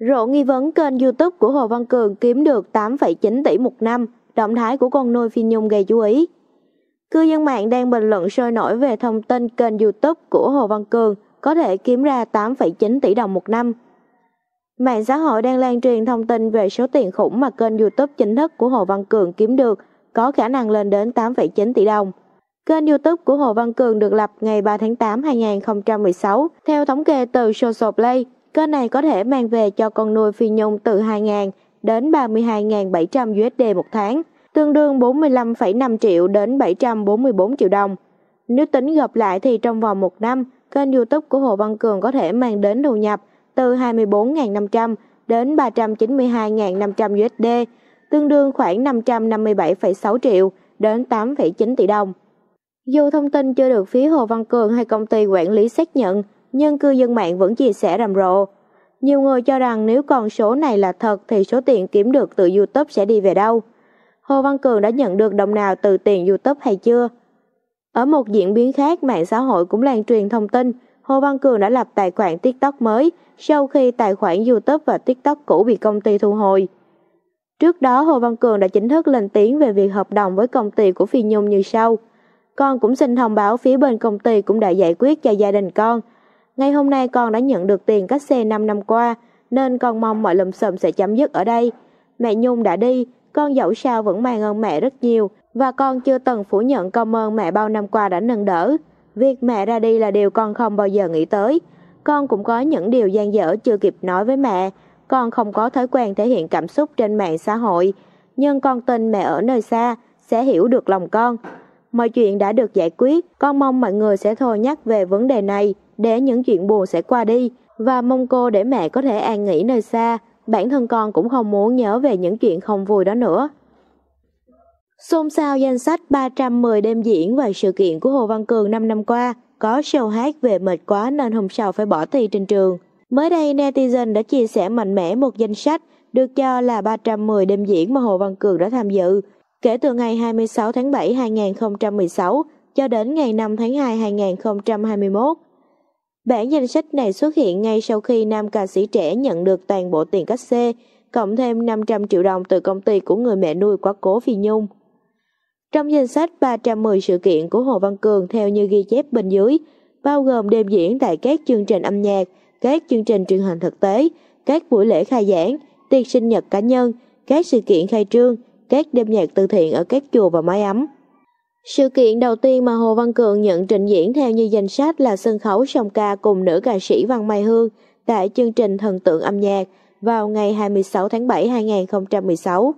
Rộ nghi vấn kênh YouTube của Hồ Văn Cường kiếm được 8,9 tỷ một năm, động thái của con nuôi Phi Nhung gây chú ý. Cư dân mạng đang bình luận sôi nổi về thông tin kênh YouTube của Hồ Văn Cường có thể kiếm ra 8,9 tỷ đồng một năm. Mạng xã hội đang lan truyền thông tin về số tiền khủng mà kênh YouTube chính thức của Hồ Văn Cường kiếm được, có khả năng lên đến 8,9 tỷ đồng. Kênh YouTube của Hồ Văn Cường được lập ngày 3 tháng 8 2016. Theo thống kê từ Social Play, Cơ này có thể mang về cho con nuôi Phi Nhung từ 2.000 đến 32.700 USD một tháng, tương đương 45,5 triệu đến 744 triệu đồng. Nếu tính gộp lại thì trong vòng một năm, kênh YouTube của Hồ Văn Cường có thể mang đến thu nhập từ 24.500 đến 392.500 USD, tương đương khoảng 557,6 triệu đến 8,9 tỷ đồng. Dù thông tin chưa được phía Hồ Văn Cường hay công ty quản lý xác nhận, nhưng cư dân mạng vẫn chia sẻ rầm rộ. Nhiều người cho rằng nếu con số này là thật thì số tiền kiếm được từ YouTube sẽ đi về đâu? Hồ Văn Cường đã nhận được đồng nào từ tiền YouTube hay chưa? Ở một diễn biến khác, mạng xã hội cũng lan truyền thông tin Hồ Văn Cường đã lập tài khoản TikTok mới sau khi tài khoản YouTube và TikTok cũ bị công ty thu hồi. Trước đó, Hồ Văn Cường đã chính thức lên tiếng về việc hợp đồng với công ty của Phi Nhung như sau. Con cũng xin thông báo phía bên công ty cũng đã giải quyết cho gia đình con – ngay hôm nay con đã nhận được tiền cách xe 5 năm qua, nên con mong mọi lùm xùm sẽ chấm dứt ở đây. Mẹ Nhung đã đi, con dẫu sao vẫn mang ơn mẹ rất nhiều, và con chưa từng phủ nhận công ơn mẹ bao năm qua đã nâng đỡ. Việc mẹ ra đi là điều con không bao giờ nghĩ tới. Con cũng có những điều gian dở chưa kịp nói với mẹ. Con không có thói quen thể hiện cảm xúc trên mạng xã hội. Nhưng con tin mẹ ở nơi xa sẽ hiểu được lòng con mọi chuyện đã được giải quyết, con mong mọi người sẽ thôi nhắc về vấn đề này để những chuyện buồn sẽ qua đi và mong cô để mẹ có thể an nghỉ nơi xa. Bản thân con cũng không muốn nhớ về những chuyện không vui đó nữa. Xôn xao danh sách 310 đêm diễn và sự kiện của Hồ Văn Cường 5 năm qua, có show hát về mệt quá nên hôm sau phải bỏ thi trên trường. Mới đây netizen đã chia sẻ mạnh mẽ một danh sách được cho là 310 đêm diễn mà Hồ Văn Cường đã tham dự, Kể từ ngày 26 tháng 7 2016 cho đến ngày 5 tháng 2 2021. Bản danh sách này xuất hiện ngay sau khi nam ca sĩ trẻ nhận được toàn bộ tiền cách xe cộng thêm 500 triệu đồng từ công ty của người mẹ nuôi quá cố Phi Nhung. Trong danh sách 310 sự kiện của Hồ Văn Cường theo như ghi chép bên dưới, bao gồm đêm diễn tại các chương trình âm nhạc, các chương trình truyền hình thực tế, các buổi lễ khai giảng, tiệc sinh nhật cá nhân, các sự kiện khai trương, các đêm nhạc từ thiện ở các chùa và mái ấm. Sự kiện đầu tiên mà Hồ Văn Cường nhận trình diễn theo như danh sách là sân khấu song ca cùng nữ ca sĩ Văn Mai Hương tại chương trình Thần tượng âm nhạc vào ngày 26 tháng 7 2016.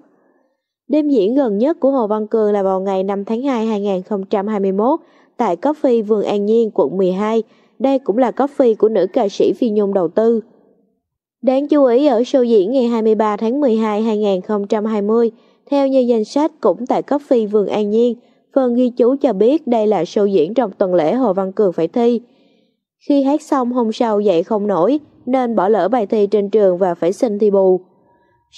Đêm diễn gần nhất của Hồ Văn Cường là vào ngày 5 tháng 2 2021 tại Coffee Vườn An Nhiên, quận 12. Đây cũng là coffee của nữ ca sĩ Phi Nhung đầu tư. Đáng chú ý ở show diễn ngày 23 tháng 12 2020, theo như danh sách cũng tại cấp phi Vườn An Nhiên, phần ghi chú cho biết đây là show diễn trong tuần lễ Hồ Văn Cường phải thi. Khi hát xong hôm sau dậy không nổi, nên bỏ lỡ bài thi trên trường và phải xin thi bù.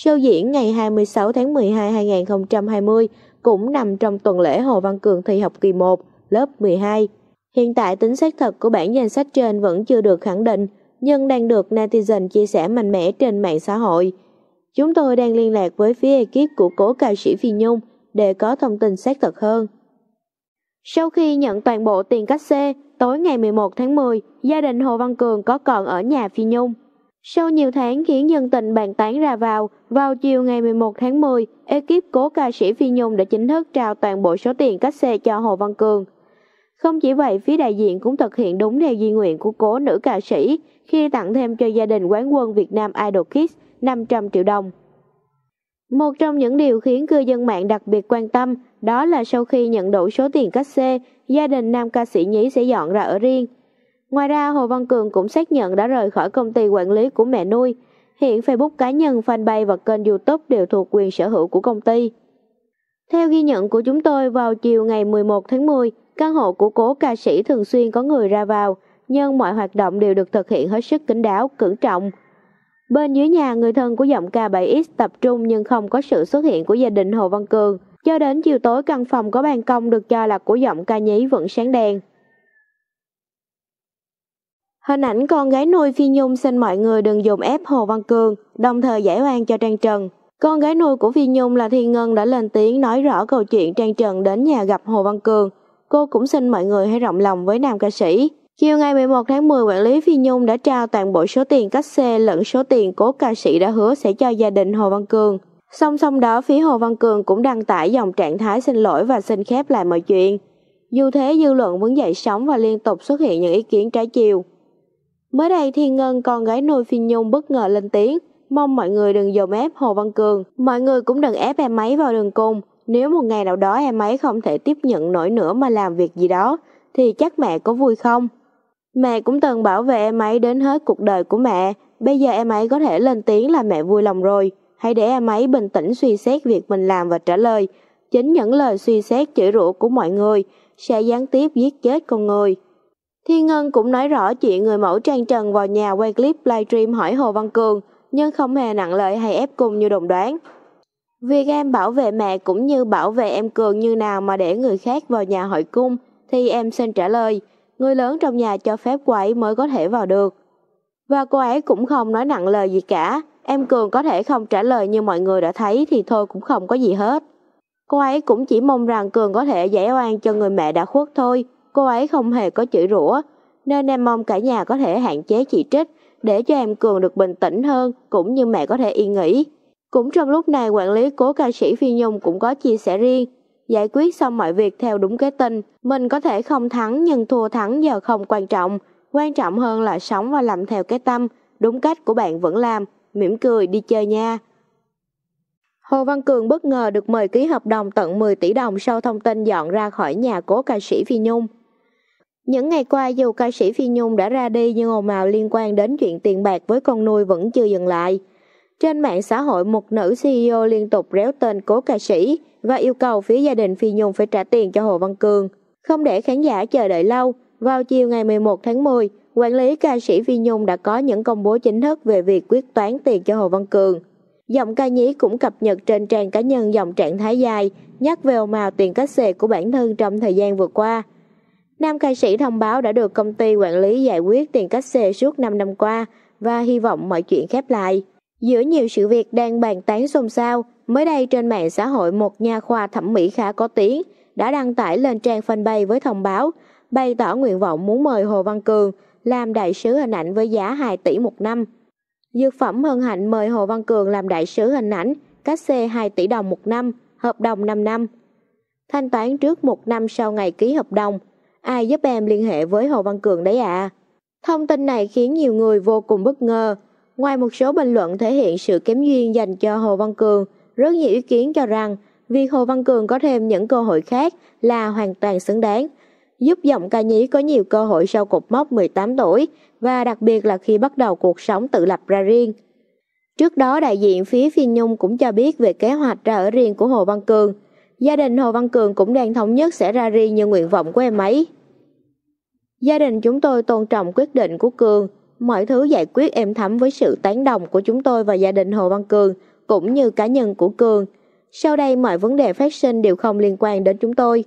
Show diễn ngày 26 tháng 12 2020 cũng nằm trong tuần lễ Hồ Văn Cường thi học kỳ 1, lớp 12. Hiện tại tính xác thật của bản danh sách trên vẫn chưa được khẳng định, nhưng đang được netizen chia sẻ mạnh mẽ trên mạng xã hội. Chúng tôi đang liên lạc với phía ekip của cố ca sĩ Phi Nhung để có thông tin xác thực hơn. Sau khi nhận toàn bộ tiền cách xe tối ngày 11 tháng 10, gia đình Hồ Văn Cường có còn ở nhà Phi Nhung. Sau nhiều tháng khiến dân tình bàn tán ra vào, vào chiều ngày 11 tháng 10, ekip cố ca sĩ Phi Nhung đã chính thức trao toàn bộ số tiền cách xe cho Hồ Văn Cường. Không chỉ vậy, phía đại diện cũng thực hiện đúng theo di nguyện của cố nữ ca sĩ khi tặng thêm cho gia đình quán quân Việt Nam Idol Kids 500 triệu đồng. Một trong những điều khiến cư dân mạng đặc biệt quan tâm đó là sau khi nhận đủ số tiền cách xê, gia đình nam ca sĩ nhí sẽ dọn ra ở riêng. Ngoài ra, Hồ Văn Cường cũng xác nhận đã rời khỏi công ty quản lý của mẹ nuôi. Hiện Facebook cá nhân, fanpage và kênh YouTube đều thuộc quyền sở hữu của công ty. Theo ghi nhận của chúng tôi vào chiều ngày 11 tháng 10, căn hộ của cố ca sĩ thường xuyên có người ra vào, nhưng mọi hoạt động đều được thực hiện hết sức kín đáo, cẩn trọng. Bên dưới nhà, người thân của giọng ca 7X tập trung nhưng không có sự xuất hiện của gia đình Hồ Văn Cường. Cho đến chiều tối căn phòng có ban công được cho là của giọng ca nhí vẫn sáng đèn. Hình ảnh con gái nuôi Phi Nhung xin mọi người đừng dùng ép Hồ Văn Cường, đồng thời giải oan cho Trang Trần. Con gái nuôi của Phi Nhung là Thiên Ngân đã lên tiếng nói rõ câu chuyện Trang Trần đến nhà gặp Hồ Văn Cường. Cô cũng xin mọi người hãy rộng lòng với nam ca sĩ. Chiều ngày 11 tháng 10, quản lý Phi Nhung đã trao toàn bộ số tiền cách xe lẫn số tiền cố ca sĩ đã hứa sẽ cho gia đình Hồ Văn Cường. Song song đó, phía Hồ Văn Cường cũng đăng tải dòng trạng thái xin lỗi và xin khép lại mọi chuyện. Dù thế, dư luận vẫn dậy sóng và liên tục xuất hiện những ý kiến trái chiều. Mới đây, Thiên Ngân, con gái nuôi Phi Nhung bất ngờ lên tiếng, mong mọi người đừng dồn ép Hồ Văn Cường, mọi người cũng đừng ép em ấy vào đường cùng. Nếu một ngày nào đó em ấy không thể tiếp nhận nổi nữa mà làm việc gì đó, thì chắc mẹ có vui không? Mẹ cũng từng bảo vệ em ấy đến hết cuộc đời của mẹ, bây giờ em ấy có thể lên tiếng là mẹ vui lòng rồi, hãy để em ấy bình tĩnh suy xét việc mình làm và trả lời. Chính những lời suy xét chửi rủa của mọi người sẽ gián tiếp giết chết con người. Thiên Ngân cũng nói rõ chuyện người mẫu trang trần vào nhà quay clip livestream hỏi Hồ Văn Cường, nhưng không hề nặng lời hay ép cung như đồng đoán. Việc em bảo vệ mẹ cũng như bảo vệ em Cường như nào mà để người khác vào nhà hỏi cung thì em xin trả lời người lớn trong nhà cho phép cô ấy mới có thể vào được. Và cô ấy cũng không nói nặng lời gì cả, em Cường có thể không trả lời như mọi người đã thấy thì thôi cũng không có gì hết. Cô ấy cũng chỉ mong rằng Cường có thể giải oan cho người mẹ đã khuất thôi, cô ấy không hề có chửi rủa, nên em mong cả nhà có thể hạn chế chỉ trích để cho em Cường được bình tĩnh hơn cũng như mẹ có thể yên nghỉ. Cũng trong lúc này quản lý cố ca sĩ Phi Nhung cũng có chia sẻ riêng giải quyết xong mọi việc theo đúng kế tinh. Mình có thể không thắng nhưng thua thắng giờ không quan trọng. Quan trọng hơn là sống và làm theo cái tâm, đúng cách của bạn vẫn làm, mỉm cười đi chơi nha. Hồ Văn Cường bất ngờ được mời ký hợp đồng tận 10 tỷ đồng sau thông tin dọn ra khỏi nhà cố ca sĩ Phi Nhung. Những ngày qua dù ca sĩ Phi Nhung đã ra đi nhưng ồn ào liên quan đến chuyện tiền bạc với con nuôi vẫn chưa dừng lại. Trên mạng xã hội một nữ CEO liên tục réo tên cố ca sĩ, và yêu cầu phía gia đình Phi Nhung phải trả tiền cho Hồ Văn Cường. Không để khán giả chờ đợi lâu, vào chiều ngày 11 tháng 10, quản lý ca sĩ Phi Nhung đã có những công bố chính thức về việc quyết toán tiền cho Hồ Văn Cường. Giọng ca nhí cũng cập nhật trên trang cá nhân dòng trạng thái dài, nhắc về ồn ào tiền cách xề của bản thân trong thời gian vừa qua. Nam ca sĩ thông báo đã được công ty quản lý giải quyết tiền cách xề suốt 5 năm qua và hy vọng mọi chuyện khép lại. Giữa nhiều sự việc đang bàn tán xôn xao, mới đây trên mạng xã hội một nhà khoa thẩm mỹ khá có tiếng đã đăng tải lên trang fanpage với thông báo bày tỏ nguyện vọng muốn mời Hồ Văn Cường làm đại sứ hình ảnh với giá 2 tỷ một năm. Dược phẩm Hân Hạnh mời Hồ Văn Cường làm đại sứ hình ảnh, cách xê 2 tỷ đồng một năm, hợp đồng 5 năm. Thanh toán trước một năm sau ngày ký hợp đồng. Ai giúp em liên hệ với Hồ Văn Cường đấy ạ? À? Thông tin này khiến nhiều người vô cùng bất ngờ, Ngoài một số bình luận thể hiện sự kém duyên dành cho Hồ Văn Cường, rất nhiều ý kiến cho rằng việc Hồ Văn Cường có thêm những cơ hội khác là hoàn toàn xứng đáng, giúp giọng ca nhí có nhiều cơ hội sau cột mốc 18 tuổi và đặc biệt là khi bắt đầu cuộc sống tự lập ra riêng. Trước đó đại diện phía Phi Nhung cũng cho biết về kế hoạch ra ở riêng của Hồ Văn Cường. Gia đình Hồ Văn Cường cũng đang thống nhất sẽ ra riêng như nguyện vọng của em ấy. Gia đình chúng tôi tôn trọng quyết định của Cường, Mọi thứ giải quyết êm thấm với sự tán đồng của chúng tôi và gia đình Hồ Văn Cường, cũng như cá nhân của Cường. Sau đây mọi vấn đề phát sinh đều không liên quan đến chúng tôi.